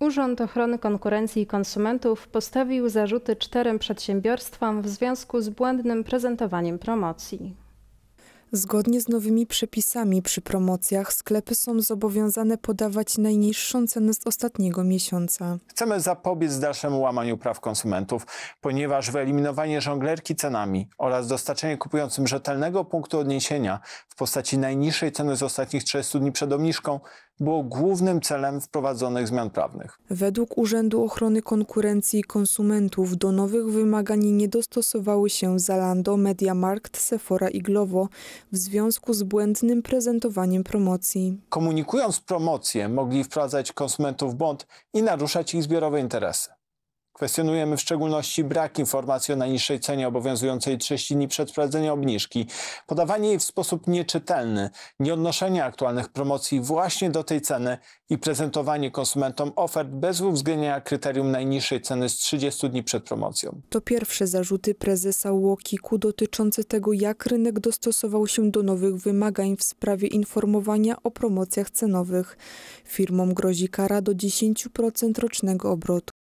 Urząd Ochrony Konkurencji i Konsumentów postawił zarzuty czterem przedsiębiorstwom w związku z błędnym prezentowaniem promocji. Zgodnie z nowymi przepisami przy promocjach sklepy są zobowiązane podawać najniższą cenę z ostatniego miesiąca. Chcemy zapobiec dalszemu łamaniu praw konsumentów, ponieważ wyeliminowanie żonglerki cenami oraz dostarczenie kupującym rzetelnego punktu odniesienia w postaci najniższej ceny z ostatnich 30 dni przed obniżką było głównym celem wprowadzonych zmian prawnych. Według Urzędu Ochrony Konkurencji i Konsumentów do nowych wymagań nie dostosowały się Zalando, Mediamarkt, Sephora i Glovo w związku z błędnym prezentowaniem promocji. Komunikując promocję mogli wprowadzać konsumentów w błąd i naruszać ich zbiorowe interesy. Kwestionujemy w szczególności brak informacji o najniższej cenie obowiązującej 30 dni przed wprowadzeniem obniżki, podawanie jej w sposób nieczytelny, nieodnoszenie aktualnych promocji właśnie do tej ceny i prezentowanie konsumentom ofert bez uwzględnienia kryterium najniższej ceny z 30 dni przed promocją. To pierwsze zarzuty prezesa Łokiku dotyczące tego, jak rynek dostosował się do nowych wymagań w sprawie informowania o promocjach cenowych. Firmom grozi kara do 10% rocznego obrotu.